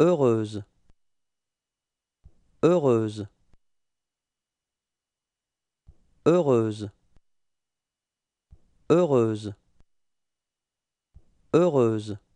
heureuse heureuse heureuse heureuse heureuse